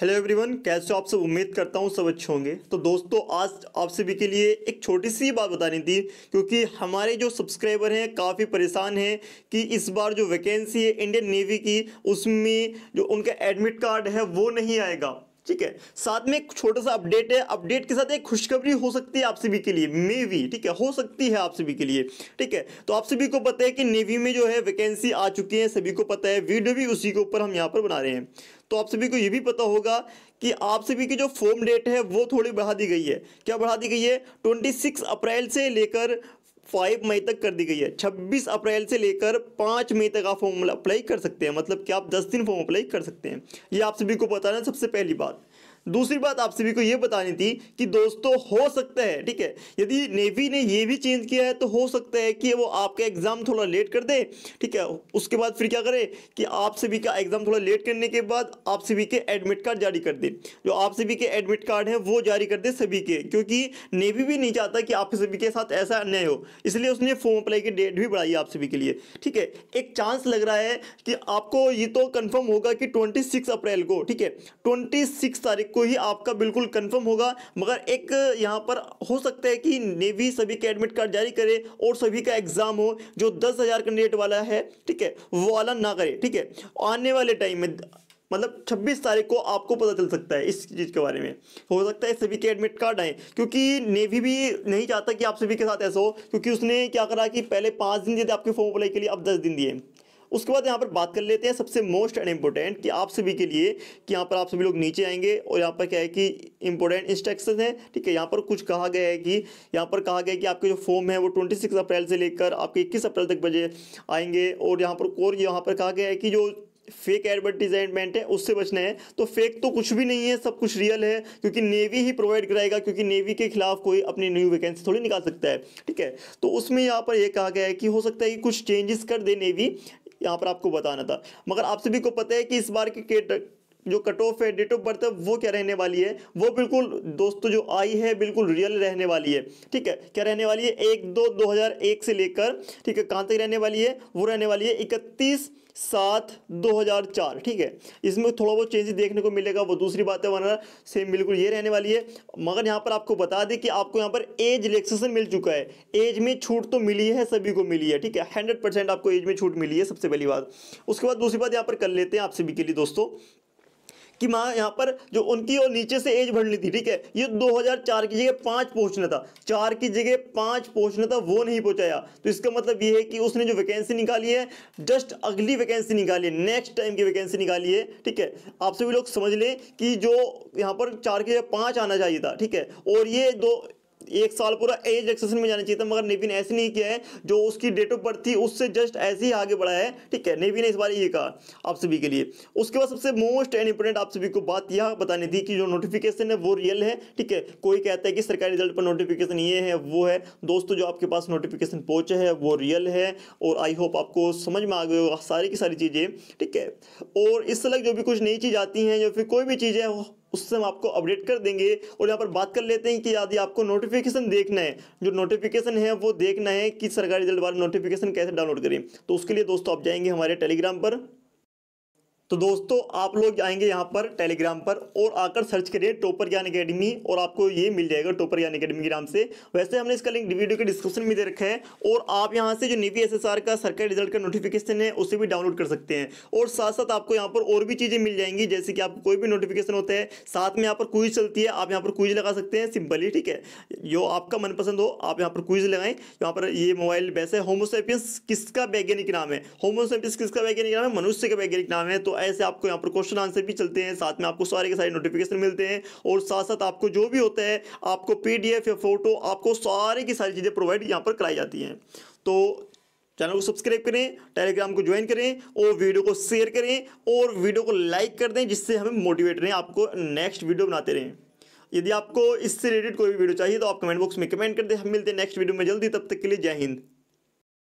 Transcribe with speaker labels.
Speaker 1: hello everyone कैसे हो आप सब उम्मीद करता हूँ सब अच्छे होंगे तो दोस्तों आज आप सभी के लिए एक छोटी सी बात बतानी थी क्योंकि हमारे जो सब्सक्राइबर हैं काफ़ी परेशान हैं कि इस बार जो वैकेंसी है इंडियन नेवी की उसमें जो उनका एडमिट कार्ड है वो नहीं आएगा ठीक है साथ में एक छोटा सा अपडेट है अपडेट के साथ एक खुशखबरी हो सकती है आप सभी के लिए मे वी ठीक है हो सकती है आप सभी के लिए ठीक है तो आप सभी को पता है कि नेवी में जो है वैकेंसी आ चुकी है सभी को पता है वीडियो भी उसी के ऊपर हम यहाँ पर बना रहे हैं तो आप सभी को ये भी पता होगा कि आप सभी की जो फॉर्म डेट है वो थोड़ी बढ़ा दी गई है क्या बढ़ा दी गई है ट्वेंटी अप्रैल से लेकर फाइव मई तक कर दी गई है छब्बीस अप्रैल से लेकर पाँच मई तक आप फॉर्म अप्लाई कर सकते हैं मतलब कि आप दस दिन फॉर्म अप्लाई कर सकते हैं ये आप सभी को बताना सबसे पहली बात दूसरी बात आप सभी को यह बतानी थी कि दोस्तों हो सकता है ठीक है यदि नेवी ने यह भी चेंज किया है तो हो सकता है कि वो आपका एग्ज़ाम थोड़ा लेट कर दे ठीक है उसके बाद फिर क्या करे कि आप सभी का एग्ज़ाम थोड़ा लेट करने के बाद आप सभी के एडमिट कार्ड जारी कर दे जो आप सभी के एडमिट कार्ड है वो जारी कर दे सभी के क्योंकि नेवी भी नहीं चाहता कि आप सभी के साथ ऐसा अन्याय हो इसलिए उसने फॉर्म अप्लाई की डेट भी बढ़ाई आप सभी के लिए ठीक है एक चांस लग रहा है कि आपको ये तो कन्फर्म होगा कि ट्वेंटी अप्रैल को ठीक है ट्वेंटी तारीख को ही आपका बिल्कुल कंफर्म होगा मगर एक यहाँ पर हो सकता है कि नेवी सभी के एडमिट कार्ड जारी करे और सभी का एग्जाम हो जो दस हज़ार कैंडिडेट वाला है ठीक है वो वाला ना करे ठीक है आने वाले टाइम में मतलब 26 तारीख को आपको पता चल सकता है इस चीज़ के बारे में हो सकता है सभी के एडमिट कार्ड आए क्योंकि नेवी भी नहीं चाहता कि आप सभी के साथ ऐसा हो क्योंकि उसने क्या करा कि पहले पाँच दिन दिए थे आपके फॉर्म अप्लाई के लिए अब दस दिन दिए उसके बाद यहाँ पर बात कर लेते हैं सबसे मोस्ट एंड इम्पोर्टेंट कि आप सभी के लिए कि यहाँ पर आप सभी लोग नीचे आएंगे और यहाँ पर क्या है कि इम्पोर्टेंट इंस्ट्रक्शन है ठीक है यहाँ पर कुछ कहा गया है कि यहाँ पर कहा गया है कि आपके जो फॉर्म है वो ट्वेंटी सिक्स अप्रैल से लेकर आपके इक्कीस अप्रैल तक बजे आएंगे और यहाँ पर और यहाँ पर कहा गया है कि जो फेक एडवर्टीजमेंट है उससे बचना है तो फेक तो कुछ भी नहीं है सब कुछ रियल है क्योंकि नेवी ही प्रोवाइड कराएगा क्योंकि नेवी के खिलाफ कोई अपनी न्यू वैकेंसी थोड़ी निकाल सकता है ठीक है तो उसमें यहाँ पर यह कहा गया है कि हो सकता है कि कुछ चेंजेस कर दे नेवी यहाँ पर आपको बताना था मगर आप सभी को पता है कि इस बार के जो कट ऑफ है डेट ऑफ बर्थ है वो क्या रहने वाली है वो बिल्कुल दोस्तों जो आई है बिल्कुल रियल रहने वाली है ठीक है क्या रहने वाली है एक दो दो हजार एक से लेकर ठीक है कहाँ तक रहने वाली है वो रहने वाली है इकतीस सात 2004 ठीक है इसमें थोड़ा बहुत चेंजेस देखने को मिलेगा वो दूसरी बात है वरना सेम बिल्कुल ये रहने वाली है मगर यहाँ पर आपको बता दें कि आपको यहाँ पर एज रिलेक्सेशन मिल चुका है एज में छूट तो मिली है सभी को मिली है ठीक है हंड्रेड परसेंट आपको एज में छूट मिली है सबसे पहली बात उसके बाद दूसरी बात यहाँ पर कर लेते हैं आप सभी के लिए दोस्तों कि माँ यहाँ पर जो उनकी और नीचे से एज बढ़नी थी ठीक है ये 2004 की जगह पांच पहुंचना था चार की जगह पांच पहुंचना था वो नहीं पहुंचाया तो इसका मतलब ये है कि उसने जो वैकेंसी निकाली है जस्ट अगली वैकेंसी निकाली है नेक्स्ट टाइम की वैकेंसी निकाली है ठीक है आप सभी लोग समझ लें कि जो यहाँ पर चार की जगह पाँच आना चाहिए था ठीक है और ये दो एक साल पूरा एज एक्सेशन में जाना चाहिए था मगर नेवी ने ऐसे नहीं किया है जो उसकी डेट ऑफ बर्थ थी उससे जस्ट ऐसे ही आगे बढ़ा है ठीक है नेवी ने इस बार ये कहा आप सभी के लिए उसके बाद सबसे मोस्ट एंड इंपोर्टेंट आप सभी को बात यह बतानी थी कि जो नोटिफिकेशन है वो रियल है ठीक है कोई कहता है कि सरकारी रिजल्ट पर नोटिफिकेशन ये है वो है दोस्तों जो आपके पास नोटिफिकेशन पहुंचे है वो रियल है और आई होप आपको समझ में आ गए सारी की सारी चीज़ें ठीक है और इस तरह जो भी कुछ नई चीज़ आती है या फिर कोई भी चीज़ है उससे हम आपको अपडेट कर देंगे और यहाँ पर बात कर लेते हैं कि यदि आपको नोटिफिकेशन देखना है जो नोटिफिकेशन है वो देखना है कि सरकारी रिजल्ट वाले नोटिफिकेशन कैसे डाउनलोड करें तो उसके लिए दोस्तों आप जाएंगे हमारे टेलीग्राम पर तो दोस्तों आप लोग आएंगे यहाँ पर टेलीग्राम पर और आकर सर्च करिए टोपर ज्ञान अकेडमी और आपको ये मिल जाएगा टोपर ज्ञान अकेडमी के नाम से वैसे हमने इसका लिंक वीडियो के डिस्क्रिप्शन में दे रखा है और आप यहाँ से जो निवी एसएसआर का सरकारी रिजल्ट का नोटिफिकेशन है उसे भी डाउनलोड कर सकते हैं और साथ साथ आपको यहाँ पर और भी चीज़ें मिल जाएंगी जैसे कि आपको कोई भी नोटिफिकेशन होता है साथ में यहाँ पर क्विज चलती है आप यहाँ पर क्विज लगा सकते हैं सिंपली ठीक है जो आपका मनपसंद हो आप यहाँ पर क्विज लगाएं यहाँ पर ये मोबाइल वैसे होमोसेपियंस किसका वैज्ञानिक नाम है होमोसेपियंस किसका वैज्ञानिक नाम है मनुष्य का वैज्ञानिक नाम है तो ऐसे आपको यहाँ पर क्वेश्चन आंसर भी चलते हैं साथ में आपको सारे के सारे नोटिफिकेशन मिलते हैं और साथ साथ आपको जो भी होता है आपको पी या फोटो आपको सारे की सारी चीज़ें प्रोवाइड यहाँ पर कराई जाती हैं तो चैनल को सब्सक्राइब करें टेलीग्राम को ज्वाइन करें और वीडियो को शेयर करें और वीडियो को लाइक कर दें जिससे हमें मोटिवेट रहें आपको नेक्स्ट वीडियो बनाते रहें यदि आपको इससे रिलेटेड कोई भी वीडियो चाहिए तो आप कमेंट बॉक्स में कमेंट कर दें हम मिलते हैं नेक्स्ट वीडियो में जल्दी तब तक के लिए जय हिंद